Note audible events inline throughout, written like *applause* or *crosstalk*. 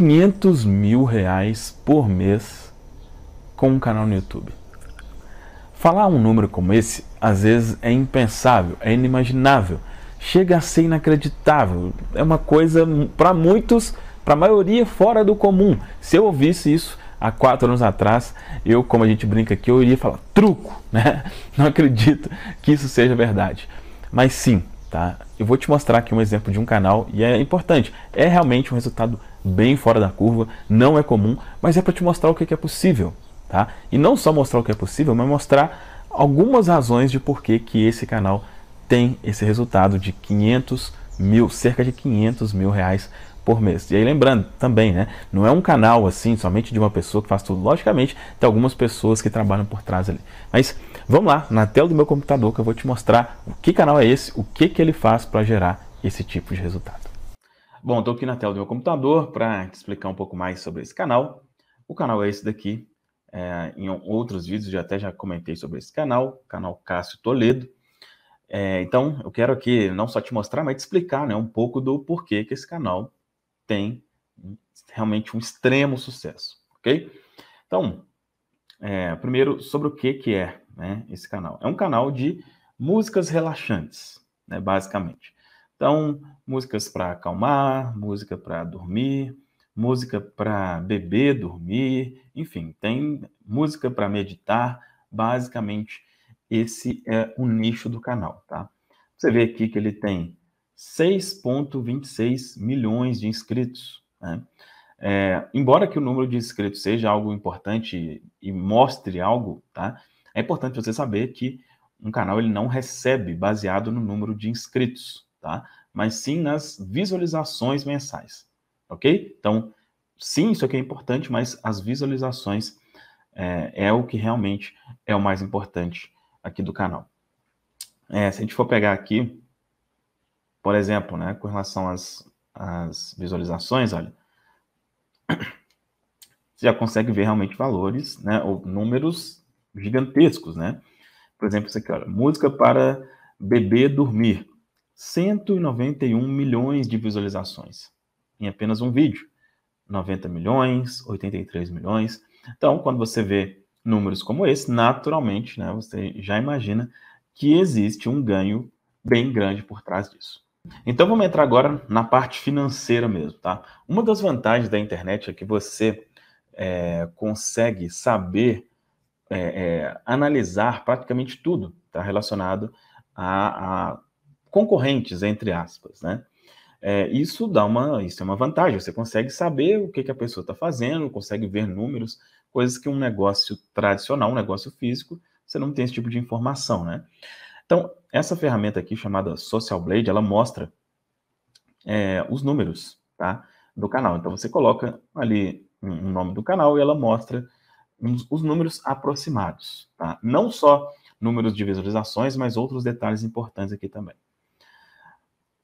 500 mil reais por mês com um canal no YouTube. Falar um número como esse às vezes é impensável, é inimaginável, chega a ser inacreditável. É uma coisa para muitos, para a maioria, fora do comum. Se eu ouvisse isso há quatro anos atrás, eu, como a gente brinca aqui, eu iria falar truco, *laughs* né? Não acredito que isso seja verdade. Mas sim, tá? Eu vou te mostrar aqui um exemplo de um canal e é importante. É realmente um resultado bem fora da curva, não é comum, mas é para te mostrar o que é possível. Tá? E não só mostrar o que é possível, mas mostrar algumas razões de por que, que esse canal tem esse resultado de 500 mil, cerca de 500 mil reais por mês. E aí lembrando também, né, não é um canal assim somente de uma pessoa que faz tudo. Logicamente, tem algumas pessoas que trabalham por trás ali. Mas vamos lá, na tela do meu computador que eu vou te mostrar o que canal é esse, o que, que ele faz para gerar esse tipo de resultado. Bom, estou aqui na tela do meu computador para te explicar um pouco mais sobre esse canal. O canal é esse daqui. É, em outros vídeos eu até já comentei sobre esse canal, canal Cássio Toledo. É, então, eu quero aqui não só te mostrar, mas te explicar né, um pouco do porquê que esse canal tem realmente um extremo sucesso, ok? Então, é, primeiro, sobre o que, que é né, esse canal. É um canal de músicas relaxantes, né, basicamente. Então, músicas para acalmar, música para dormir, música para beber, dormir, enfim, tem música para meditar, basicamente esse é o nicho do canal, tá? Você vê aqui que ele tem 6,26 milhões de inscritos, né? É, embora que o número de inscritos seja algo importante e mostre algo, tá? É importante você saber que um canal ele não recebe baseado no número de inscritos, tá? Mas sim nas visualizações mensais, ok? Então, sim, isso aqui é importante, mas as visualizações é, é o que realmente é o mais importante aqui do canal. É, se a gente for pegar aqui, por exemplo, né, com relação às, às visualizações, olha, *clears throat* você já consegue ver realmente valores, né, ou números gigantescos, né? Por exemplo, isso aqui, olha, música para bebê dormir. 191 milhões de visualizações em apenas um vídeo. 90 milhões, 83 milhões. Então, quando você vê números como esse, naturalmente, né, você já imagina que existe um ganho bem grande por trás disso. Então vamos entrar agora na parte financeira mesmo, tá? Uma das vantagens da internet é que você é, consegue saber é, é, analisar praticamente tudo tá? relacionado a, a concorrentes, entre aspas, né? É, isso dá uma, isso é uma vantagem. Você consegue saber o que, que a pessoa está fazendo, consegue ver números, coisas que um negócio tradicional, um negócio físico, você não tem esse tipo de informação, né? Então, essa ferramenta aqui chamada Social Blade, ela mostra é, os números, tá? Do canal. Então, você coloca ali o um nome do canal e ela mostra os números aproximados, tá? Não só números de visualizações, mas outros detalhes importantes aqui também.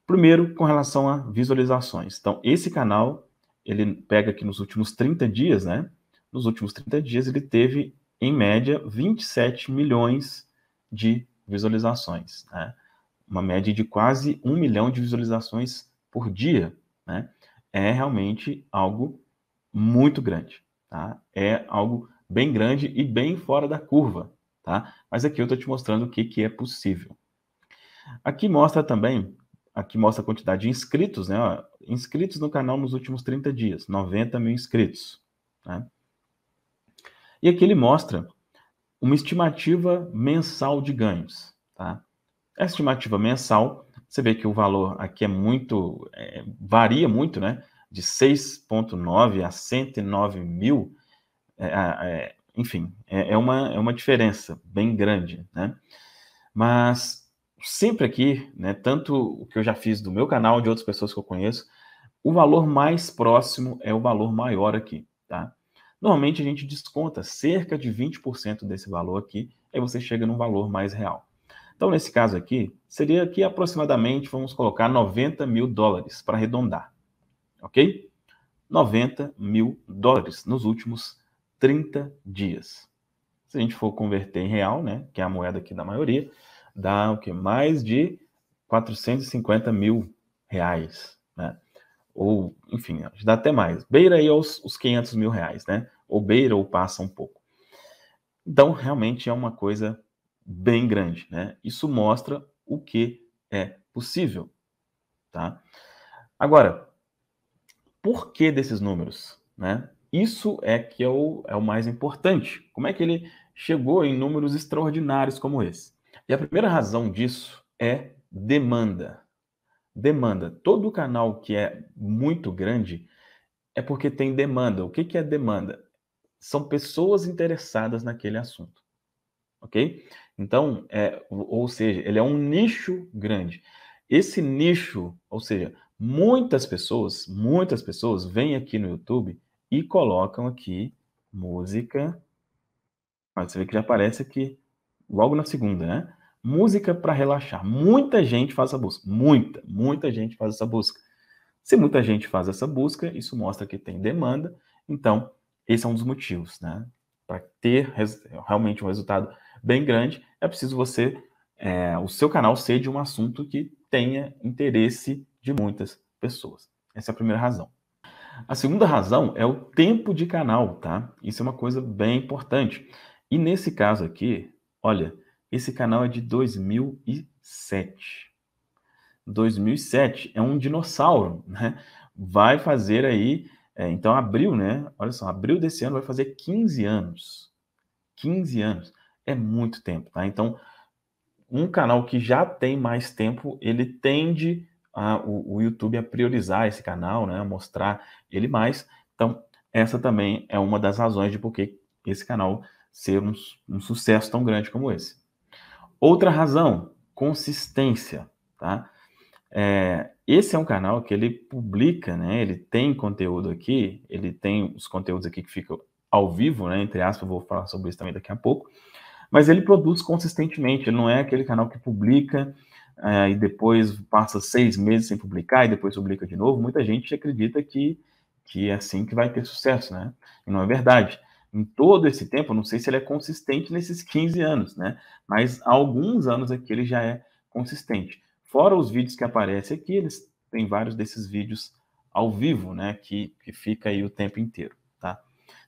Primeiro, com relação a visualizações. Então, esse canal, ele pega aqui nos últimos 30 dias, né? Nos últimos 30 dias, ele teve, em média, 27 milhões de visualizações, né? Uma média de quase um milhão de visualizações por dia, né? É realmente algo muito grande, tá? É algo bem grande e bem fora da curva, tá? Mas aqui eu estou te mostrando o que, que é possível. Aqui mostra também aqui mostra a quantidade de inscritos, né? Ó, inscritos no canal nos últimos 30 dias, 90 mil inscritos. Né? E aqui ele mostra uma estimativa mensal de ganhos. Tá? Essa estimativa mensal, você vê que o valor aqui é muito, é, varia muito, né? De 6,9 a 109 mil, é, é, enfim, é, é, uma, é uma diferença bem grande, né? Mas sempre aqui, né, tanto o que eu já fiz do meu canal, de outras pessoas que eu conheço, o valor mais próximo é o valor maior aqui, tá? Normalmente a gente desconta cerca de 20% desse valor aqui, aí você chega num valor mais real. Então, nesse caso aqui, seria aqui aproximadamente, vamos colocar 90 mil dólares para arredondar, ok? 90 mil dólares nos últimos 30 dias. Se a gente for converter em real, né, que é a moeda aqui da maioria, dá o que mais de 450 mil reais, né? Ou, enfim, dá até mais. Beira aí os, os 500 mil reais, né? Ou beira ou passa um pouco. Então, realmente é uma coisa bem grande, né? Isso mostra o que é possível, tá? Agora, por que desses números, né? Isso é que é o, é o mais importante. Como é que ele chegou em números extraordinários como esse? E a primeira razão disso é demanda. Demanda. Todo canal que é muito grande é porque tem demanda. O que, que é demanda? São pessoas interessadas naquele assunto. Ok? Então, é, ou seja, ele é um nicho grande. Esse nicho, ou seja, muitas pessoas, muitas pessoas vêm aqui no YouTube e colocam aqui música. Olha, você vê que já aparece aqui logo na segunda, né? Música para relaxar. Muita gente faz essa busca. Muita, muita gente faz essa busca. Se muita gente faz essa busca, isso mostra que tem demanda. Então, esse é um dos motivos, né? Para ter realmente um resultado bem grande, é preciso você, é, o seu canal ser de um assunto que tenha interesse de muitas pessoas. Essa é a primeira razão. A segunda razão é o tempo de canal, tá? Isso é uma coisa bem importante. E nesse caso aqui, Olha, esse canal é de 2007. 2007 é um dinossauro, né? Vai fazer aí, é, então abril, né? Olha só, abril desse ano vai fazer 15 anos. 15 anos é muito tempo, tá? Então, um canal que já tem mais tempo, ele tende a, o, o YouTube a priorizar esse canal, né? A mostrar ele mais. Então, essa também é uma das razões de por que esse canal ser um, um sucesso tão grande como esse. Outra razão, consistência, tá? É, esse é um canal que ele publica, né? Ele tem conteúdo aqui, ele tem os conteúdos aqui que ficam ao vivo, né? Entre aspas, vou falar sobre isso também daqui a pouco. Mas ele produz consistentemente, ele não é aquele canal que publica é, e depois passa seis meses sem publicar e depois publica de novo. Muita gente acredita que, que é assim que vai ter sucesso, né? E não é verdade em todo esse tempo, não sei se ele é consistente nesses 15 anos, né? Mas há alguns anos aqui ele já é consistente. Fora os vídeos que aparecem aqui, eles têm vários desses vídeos ao vivo, né? Que, que fica aí o tempo inteiro, tá?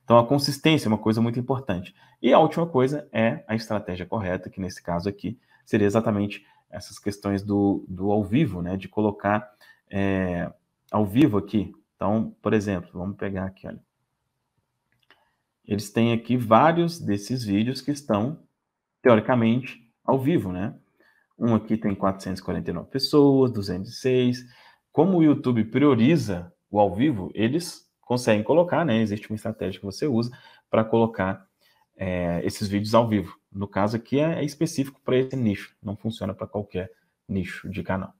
Então a consistência é uma coisa muito importante. E a última coisa é a estratégia correta, que nesse caso aqui seria exatamente essas questões do, do ao vivo, né? De colocar é, ao vivo aqui. Então, por exemplo, vamos pegar aqui, olha eles têm aqui vários desses vídeos que estão, teoricamente, ao vivo, né? Um aqui tem 449 pessoas, 206. Como o YouTube prioriza o ao vivo, eles conseguem colocar, né? Existe uma estratégia que você usa para colocar é, esses vídeos ao vivo. No caso aqui é, é específico para esse nicho, não funciona para qualquer nicho de canal.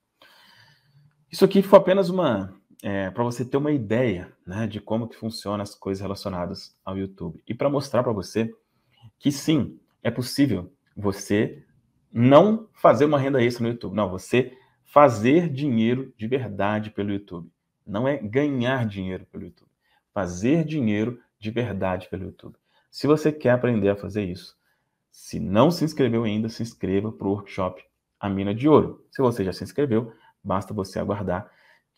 Isso aqui foi apenas uma é, para você ter uma ideia né, de como que funcionam as coisas relacionadas ao YouTube. E para mostrar para você que sim, é possível você não fazer uma renda extra no YouTube. Não, você fazer dinheiro de verdade pelo YouTube. Não é ganhar dinheiro pelo YouTube. Fazer dinheiro de verdade pelo YouTube. Se você quer aprender a fazer isso, se não se inscreveu ainda, se inscreva para o workshop A Mina de Ouro. Se você já se inscreveu, basta você aguardar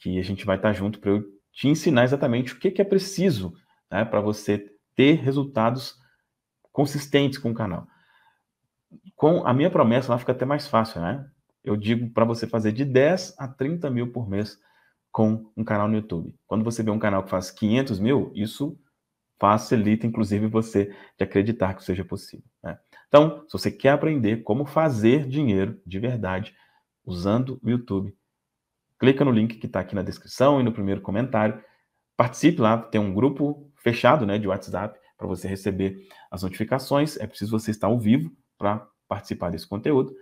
que a gente vai estar junto para eu te ensinar exatamente o que, que é preciso né, para você ter resultados consistentes com o canal. Com a minha promessa lá fica até mais fácil, né? Eu digo para você fazer de 10 a 30 mil por mês com um canal no YouTube. Quando você vê um canal que faz 500 mil, isso facilita, inclusive, você de acreditar que seja possível. Né? Então, se você quer aprender como fazer dinheiro de verdade usando o YouTube, clica no link que está aqui na descrição e no primeiro comentário. Participe lá, tem um grupo fechado né, de WhatsApp para você receber as notificações. É preciso você estar ao vivo para participar desse conteúdo.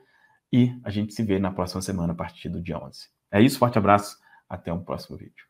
E a gente se vê na próxima semana, a partir do dia 11. É isso, forte abraço, até um próximo vídeo.